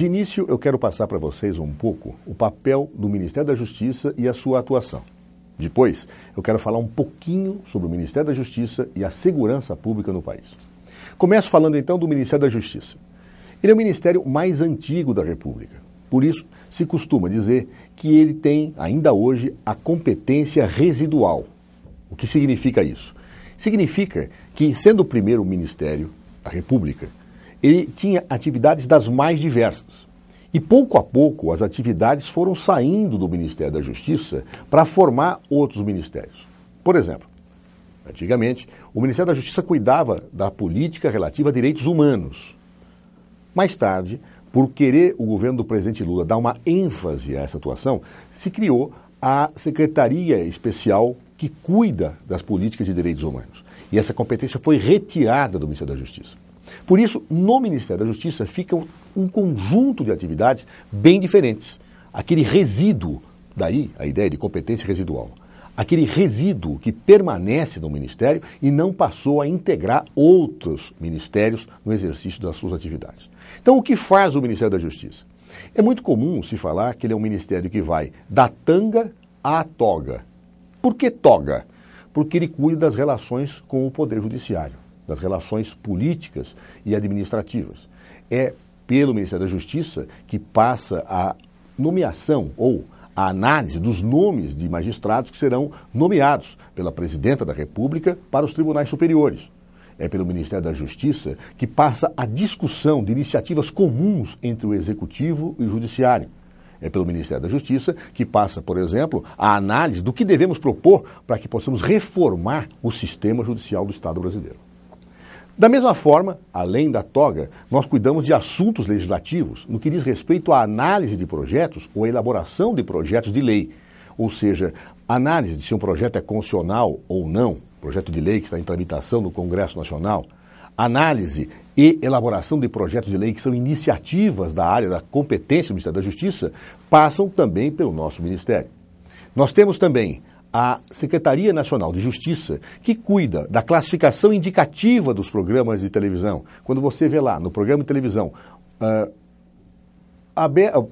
De início, eu quero passar para vocês um pouco o papel do Ministério da Justiça e a sua atuação. Depois, eu quero falar um pouquinho sobre o Ministério da Justiça e a segurança pública no país. Começo falando então do Ministério da Justiça. Ele é o ministério mais antigo da República. Por isso, se costuma dizer que ele tem, ainda hoje, a competência residual. O que significa isso? Significa que, sendo o primeiro ministério da República, ele tinha atividades das mais diversas. E pouco a pouco as atividades foram saindo do Ministério da Justiça para formar outros ministérios. Por exemplo, antigamente, o Ministério da Justiça cuidava da política relativa a direitos humanos. Mais tarde, por querer o governo do presidente Lula dar uma ênfase a essa atuação, se criou a Secretaria Especial que cuida das políticas de direitos humanos. E essa competência foi retirada do Ministério da Justiça. Por isso, no Ministério da Justiça fica um conjunto de atividades bem diferentes. Aquele resíduo, daí a ideia de competência residual, aquele resíduo que permanece no Ministério e não passou a integrar outros ministérios no exercício das suas atividades. Então, o que faz o Ministério da Justiça? É muito comum se falar que ele é um ministério que vai da tanga à toga. Por que toga? Porque ele cuida das relações com o Poder Judiciário das relações políticas e administrativas. É pelo Ministério da Justiça que passa a nomeação ou a análise dos nomes de magistrados que serão nomeados pela Presidenta da República para os tribunais superiores. É pelo Ministério da Justiça que passa a discussão de iniciativas comuns entre o Executivo e o Judiciário. É pelo Ministério da Justiça que passa, por exemplo, a análise do que devemos propor para que possamos reformar o sistema judicial do Estado brasileiro. Da mesma forma, além da toga, nós cuidamos de assuntos legislativos no que diz respeito à análise de projetos ou elaboração de projetos de lei, ou seja, análise de se um projeto é constitucional ou não, projeto de lei que está em tramitação no Congresso Nacional, análise e elaboração de projetos de lei que são iniciativas da área da competência do Ministério da Justiça, passam também pelo nosso Ministério. Nós temos também a Secretaria Nacional de Justiça, que cuida da classificação indicativa dos programas de televisão. Quando você vê lá no programa de televisão. Uh,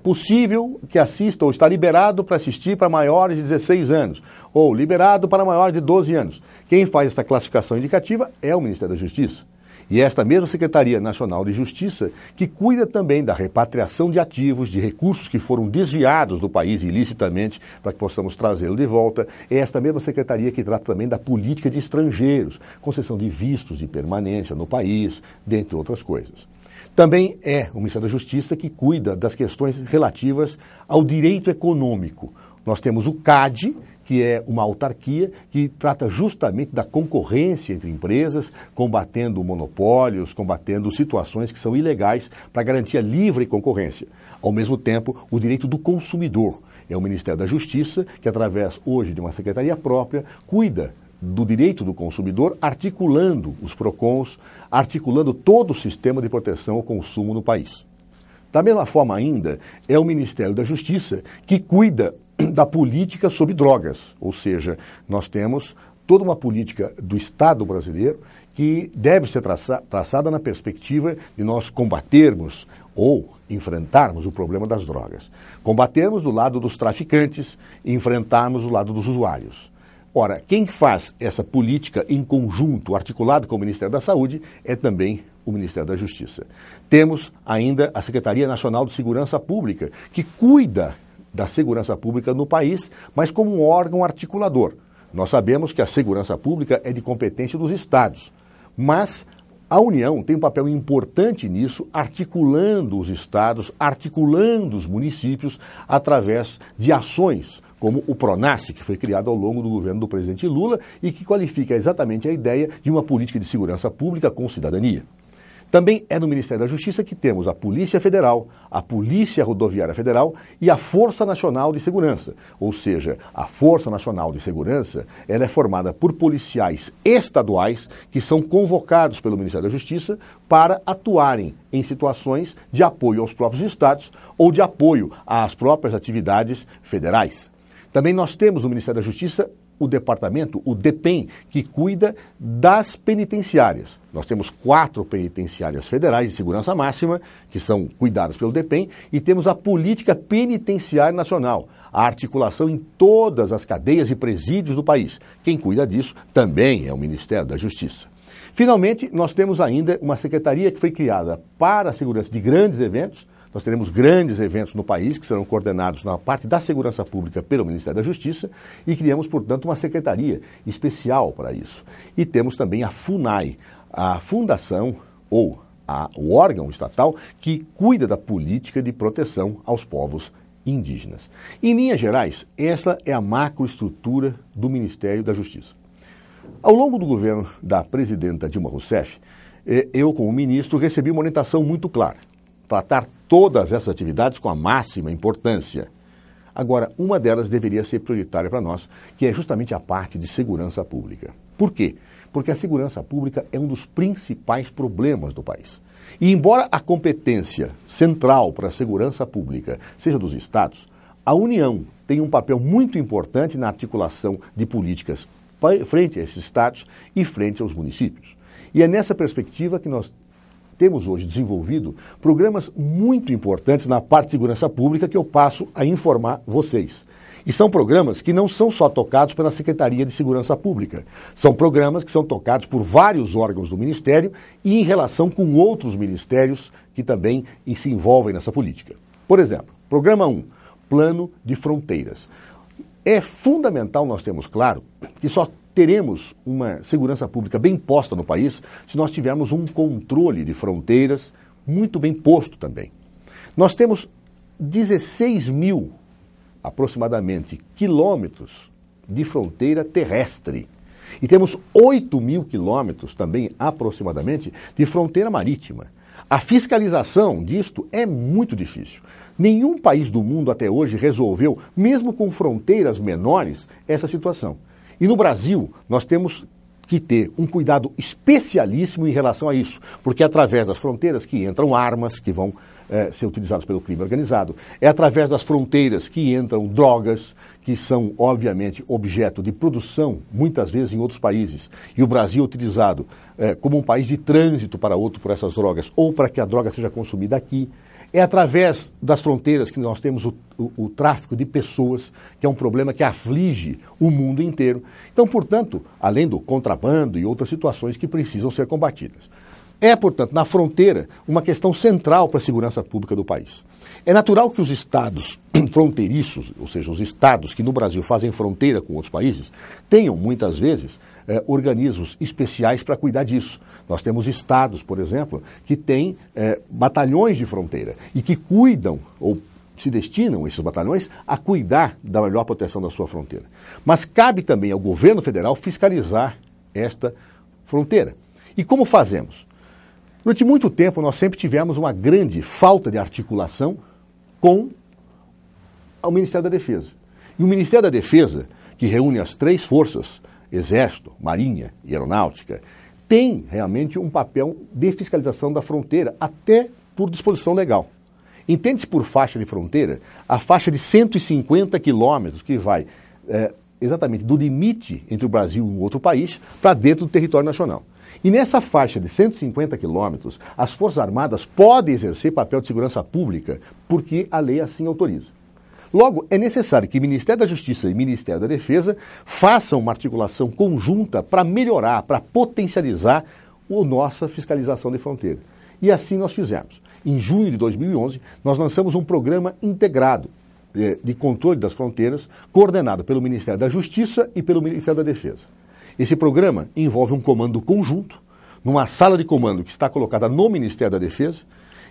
possível que assista ou está liberado para assistir para maiores de 16 anos ou liberado para maiores de 12 anos. Quem faz essa classificação indicativa é o Ministério da Justiça. E é esta mesma Secretaria Nacional de Justiça, que cuida também da repatriação de ativos, de recursos que foram desviados do país ilicitamente, para que possamos trazê-lo de volta, é esta mesma Secretaria que trata também da política de estrangeiros, concessão de vistos de permanência no país, dentre outras coisas. Também é o Ministério da Justiça que cuida das questões relativas ao direito econômico. Nós temos o CAD, que é uma autarquia que trata justamente da concorrência entre empresas, combatendo monopólios, combatendo situações que são ilegais para garantir a livre concorrência. Ao mesmo tempo, o direito do consumidor. É o Ministério da Justiça que, através hoje de uma secretaria própria, cuida do direito do consumidor, articulando os PROCONs, articulando todo o sistema de proteção ao consumo no país. Da mesma forma ainda, é o Ministério da Justiça que cuida da política sobre drogas, ou seja, nós temos toda uma política do Estado brasileiro que deve ser traça, traçada na perspectiva de nós combatermos ou enfrentarmos o problema das drogas. Combatermos do lado dos traficantes e enfrentarmos o lado dos usuários. Ora, quem faz essa política em conjunto, articulado com o Ministério da Saúde, é também o Ministério da Justiça. Temos ainda a Secretaria Nacional de Segurança Pública, que cuida da segurança pública no país, mas como um órgão articulador. Nós sabemos que a segurança pública é de competência dos estados, mas a União tem um papel importante nisso, articulando os estados, articulando os municípios através de ações como o Pronace, que foi criado ao longo do governo do presidente Lula e que qualifica exatamente a ideia de uma política de segurança pública com cidadania. Também é no Ministério da Justiça que temos a Polícia Federal, a Polícia Rodoviária Federal e a Força Nacional de Segurança. Ou seja, a Força Nacional de Segurança ela é formada por policiais estaduais que são convocados pelo Ministério da Justiça para atuarem em situações de apoio aos próprios estados ou de apoio às próprias atividades federais. Também nós temos no Ministério da Justiça o departamento, o DEPEN, que cuida das penitenciárias. Nós temos quatro penitenciárias federais de segurança máxima, que são cuidadas pelo DEPEN, e temos a Política Penitenciária Nacional, a articulação em todas as cadeias e presídios do país. Quem cuida disso também é o Ministério da Justiça. Finalmente, nós temos ainda uma secretaria que foi criada para a segurança de grandes eventos, nós teremos grandes eventos no país que serão coordenados na parte da segurança pública pelo Ministério da Justiça e criamos, portanto, uma secretaria especial para isso. E temos também a FUNAI, a Fundação ou a, o órgão estatal que cuida da política de proteção aos povos indígenas. Em linhas gerais, essa é a macroestrutura do Ministério da Justiça. Ao longo do governo da presidenta Dilma Rousseff, eh, eu, como ministro, recebi uma orientação muito clara: tratar todas essas atividades com a máxima importância. Agora, uma delas deveria ser prioritária para nós, que é justamente a parte de segurança pública. Por quê? Porque a segurança pública é um dos principais problemas do país. E embora a competência central para a segurança pública seja dos estados, a União tem um papel muito importante na articulação de políticas frente a esses estados e frente aos municípios. E é nessa perspectiva que nós temos hoje desenvolvido programas muito importantes na parte de segurança pública que eu passo a informar vocês. E são programas que não são só tocados pela Secretaria de Segurança Pública. São programas que são tocados por vários órgãos do Ministério e em relação com outros ministérios que também se envolvem nessa política. Por exemplo, programa 1, Plano de Fronteiras. É fundamental nós termos claro que só teremos uma segurança pública bem posta no país se nós tivermos um controle de fronteiras muito bem posto também. Nós temos 16 mil, aproximadamente, quilômetros de fronteira terrestre. E temos 8 mil quilômetros também, aproximadamente, de fronteira marítima. A fiscalização disto é muito difícil. Nenhum país do mundo até hoje resolveu, mesmo com fronteiras menores, essa situação. E no Brasil, nós temos que ter um cuidado especialíssimo em relação a isso, porque é através das fronteiras que entram armas que vão é, ser utilizadas pelo crime organizado, é através das fronteiras que entram drogas, que são, obviamente, objeto de produção, muitas vezes em outros países, e o Brasil é utilizado é, como um país de trânsito para outro por essas drogas, ou para que a droga seja consumida aqui. É através das fronteiras que nós temos o, o, o, tráfico de pessoas, que é um problema que aflige o mundo inteiro. Então, portanto, além do contrabando e outras situações que precisam ser combatidas. É, portanto, na fronteira, uma questão central para a segurança pública do país. É natural que os estados fronteiriços, ou seja, os estados que no Brasil fazem fronteira com outros países, tenham muitas vezes eh, organismos especiais para cuidar disso. Nós temos estados, por exemplo, que têm eh, batalhões de fronteira e que cuidam ou se destinam esses batalhões a cuidar da melhor proteção da sua fronteira. Mas cabe também ao governo federal fiscalizar esta fronteira. E como fazemos? Durante muito tempo, nós sempre tivemos uma grande falta de articulação com o Ministério da Defesa. E o Ministério da Defesa, que reúne as três forças, Exército, Marinha e Aeronáutica, tem realmente um papel de fiscalização da fronteira, até por disposição legal. Entende-se por faixa de fronteira a faixa de 150 quilômetros que vai é, exatamente do limite entre o Brasil e um outro país para dentro do território nacional. E nessa faixa de 150 quilômetros, as Forças Armadas podem exercer papel de segurança pública, porque a lei assim autoriza. Logo, é necessário que o Ministério da Justiça e o Ministério da Defesa façam uma articulação conjunta para melhorar, para potencializar a nossa fiscalização de fronteira. E assim nós fizemos. Em junho de 2011, nós lançamos um programa integrado eh, de controle das fronteiras, coordenado pelo Ministério da Justiça e pelo Ministério da Defesa. Esse programa envolve um comando conjunto, numa sala de comando que está colocada no Ministério da Defesa,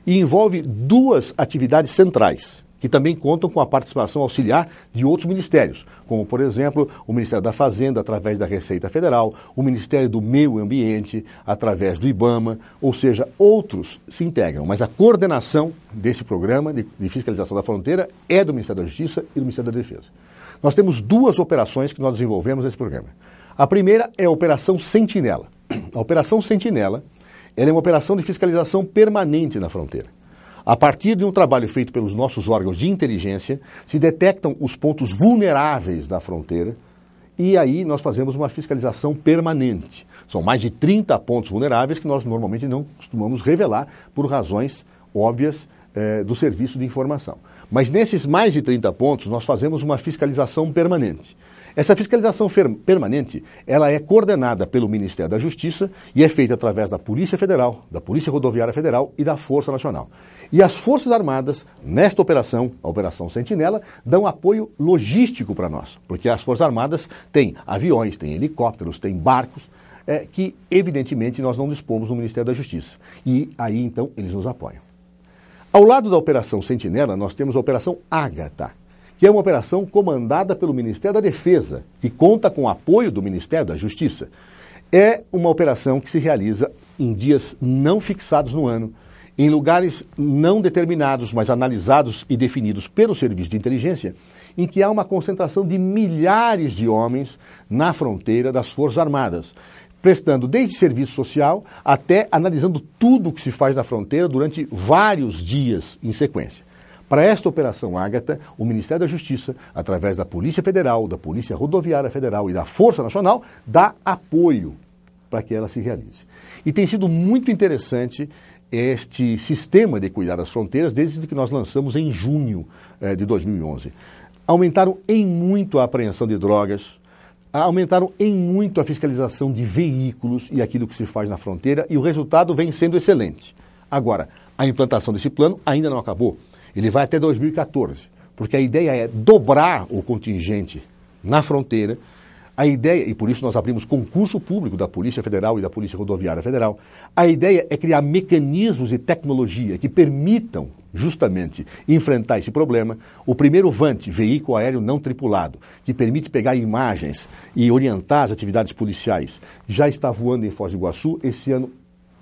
e envolve duas atividades centrais, que também contam com a participação auxiliar de outros ministérios, como, por exemplo, o Ministério da Fazenda, através da Receita Federal, o Ministério do Meio Ambiente, através do IBAMA, ou seja, outros se integram. Mas a coordenação desse programa de, fiscalização da fronteira é do Ministério da Justiça e do Ministério da Defesa. Nós temos duas operações que nós desenvolvemos nesse programa. A primeira é a Operação Sentinela. A Operação Sentinela é uma operação de fiscalização permanente na fronteira. A partir de um trabalho feito pelos nossos órgãos de inteligência, se detectam os pontos vulneráveis da fronteira e aí nós fazemos uma fiscalização permanente. São mais de 30 pontos vulneráveis que nós normalmente não costumamos revelar por razões óbvias eh, do serviço de informação. Mas nesses mais de 30 pontos, nós fazemos uma fiscalização permanente. Essa fiscalização permanente, ela é coordenada pelo Ministério da Justiça e é feita através da Polícia Federal, da Polícia Rodoviária Federal e da Força Nacional. E as Forças Armadas, nesta operação, a Operação Sentinela, dão apoio logístico para nós, porque as Forças Armadas têm aviões, têm helicópteros, têm barcos, é, que evidentemente nós não dispomos no Ministério da Justiça. E aí então eles nos apoiam. Ao lado da Operação Sentinela, nós temos a Operação Ágata, que é uma operação comandada pelo Ministério da Defesa e conta com o apoio do Ministério da Justiça. É uma operação que se realiza em dias não fixados no ano, em lugares não determinados, mas analisados e definidos pelo Serviço de Inteligência, em que há uma concentração de milhares de homens na fronteira das Forças Armadas, prestando desde serviço social até analisando tudo o que se faz na fronteira durante vários dias em sequência. Para esta Operação Ágata, o Ministério da Justiça, através da Polícia Federal, da Polícia Rodoviária Federal e da Força Nacional, dá apoio para que ela se realize. E tem sido muito interessante este sistema de cuidar das fronteiras desde que nós lançamos em junho eh, de 2011. Aumentaram em muito a apreensão de drogas, aumentaram em muito a fiscalização de veículos e aquilo que se faz na fronteira, e o resultado vem sendo excelente. Agora, a implantação desse plano ainda não acabou. Ele vai até 2014, porque a ideia é dobrar o contingente na fronteira. A ideia, e por isso nós abrimos concurso público da Polícia Federal e da Polícia Rodoviária Federal, a ideia é criar mecanismos e tecnologia que permitam justamente enfrentar esse problema. O primeiro VANT, veículo aéreo não tripulado, que permite pegar imagens e orientar as atividades policiais, já está voando em Foz do Iguaçu. Esse ano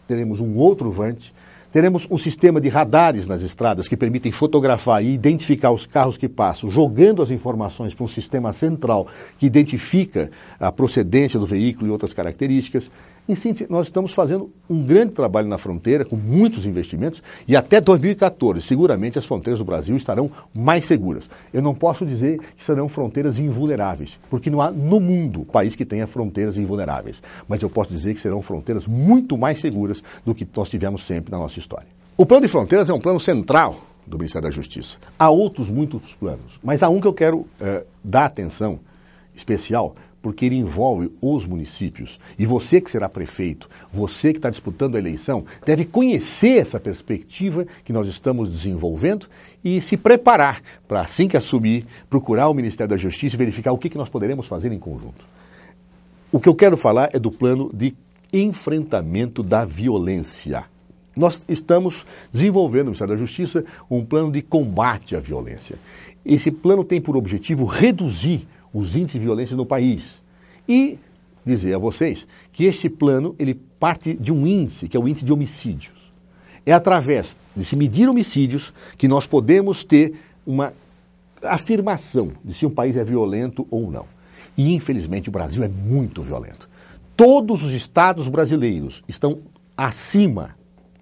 teremos um outro VANT Teremos um sistema de radares nas estradas que permitem fotografar e identificar os carros que passam, jogando as informações para um sistema central que identifica a procedência do veículo e outras características. Em síntese, nós estamos fazendo um grande trabalho na fronteira, com muitos investimentos, e até 2014, seguramente as fronteiras do Brasil estarão mais seguras. Eu não posso dizer que serão fronteiras invulneráveis, porque não há no mundo país que tenha fronteiras invulneráveis. Mas eu posso dizer que serão fronteiras muito mais seguras do que nós tivemos sempre na nossa história. O plano de fronteiras é um plano central do Ministério da Justiça. Há outros muitos planos, mas há um que eu quero eh, dar atenção especial porque ele envolve os municípios. E você que será prefeito, você que está disputando a eleição, deve conhecer essa perspectiva que nós estamos desenvolvendo e se preparar para, assim que assumir, procurar o Ministério da Justiça e verificar o que, que nós poderemos fazer em conjunto. O que eu quero falar é do plano de enfrentamento da violência. Nós estamos desenvolvendo no Ministério da Justiça um plano de combate à violência. Esse plano tem por objetivo reduzir os índices de violência no país. E dizer a vocês que este plano ele parte de um índice, que é o índice de homicídios. É através de se medir homicídios que nós podemos ter uma afirmação de se um país é violento ou não. E infelizmente o Brasil é muito violento. Todos os estados brasileiros estão acima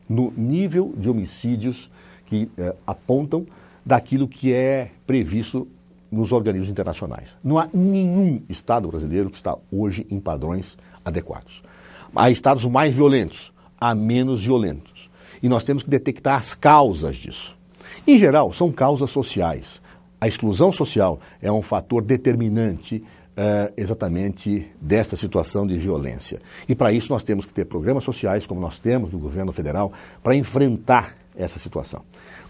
no nível de homicídios que eh, apontam daquilo que é previsto nos organismos internacionais. Não há nenhum Estado brasileiro que está hoje em padrões adequados. Há Estados mais violentos, há menos violentos. E nós temos que detectar as causas disso. Em geral, são causas sociais. A exclusão social é um fator determinante eh, exatamente desta situação de violência. E para isso nós temos que ter programas sociais, como nós temos no governo federal, para enfrentar essa situação.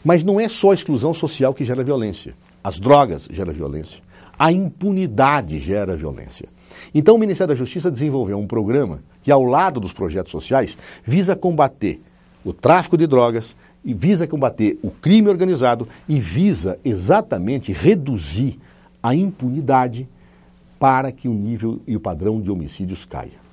Mas não é só a exclusão social que gera violência. As drogas geram violência. A impunidade gera violência. Então, o Ministério da Justiça desenvolveu um programa que, ao lado dos projetos sociais, visa combater o tráfico de drogas, e visa combater o crime organizado e visa exatamente reduzir a impunidade para que o nível e o padrão de homicídios caia.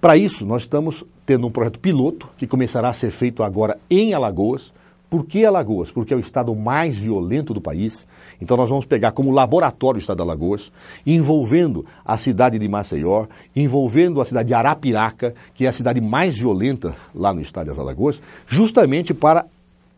Para isso, nós estamos tendo um projeto piloto que começará a ser feito agora em Alagoas. Por que Alagoas? Porque é o estado mais violento do país. Então nós vamos pegar como laboratório o estado de Alagoas, envolvendo a cidade de Maceió, envolvendo a cidade de Arapiraca, que é a cidade mais violenta lá no estado das Alagoas, justamente para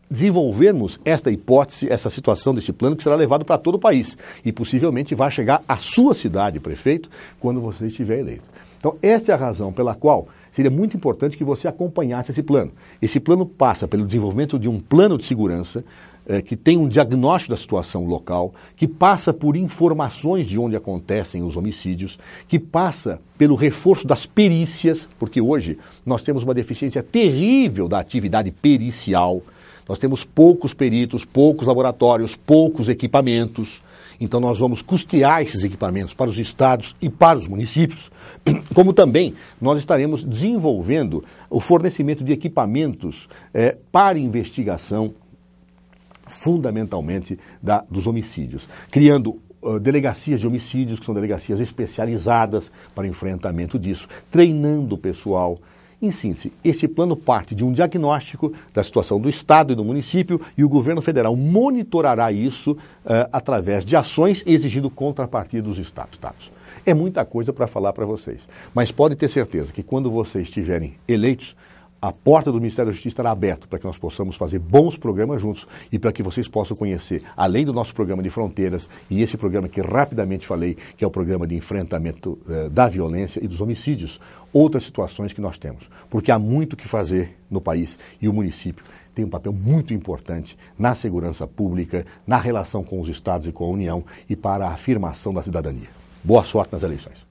desenvolvermos esta hipótese, essa situação desse plano que será levado para todo o país e possivelmente vai chegar à sua cidade, prefeito, quando você estiver eleito. Então, essa é a razão pela qual seria muito importante que você acompanhasse esse plano. Esse plano passa pelo desenvolvimento de um plano de segurança eh, que tem um diagnóstico da situação local, que passa por informações de onde acontecem os homicídios, que passa pelo reforço das perícias, porque hoje nós temos uma deficiência terrível da atividade pericial. Nós temos poucos peritos, poucos laboratórios, poucos equipamentos. Então, nós vamos custear esses equipamentos para os estados e para os municípios, como também nós estaremos desenvolvendo o fornecimento de equipamentos é, para investigação, fundamentalmente da, dos homicídios, criando ah, delegacias de homicídios, que são delegacias especializadas para enfrentamento disso, treinando o pessoal, em síntese, este plano parte de um diagnóstico da situação do Estado e do município e o governo federal monitorará isso uh, através de ações exigindo contrapartida dos Estados. estados. Tá? É muita coisa para falar para vocês, mas podem ter certeza que quando vocês estiverem eleitos, a porta do Ministério da Justiça estará aberta para que nós possamos fazer bons programas juntos e para que vocês possam conhecer, além do nosso programa de fronteiras e esse programa que rapidamente falei, que é o programa de enfrentamento eh, da violência e dos homicídios, outras situações que nós temos. Porque há muito que fazer no país e o município tem um papel muito importante na segurança pública, na relação com os estados e com a União e para a afirmação da cidadania. Boa sorte nas eleições.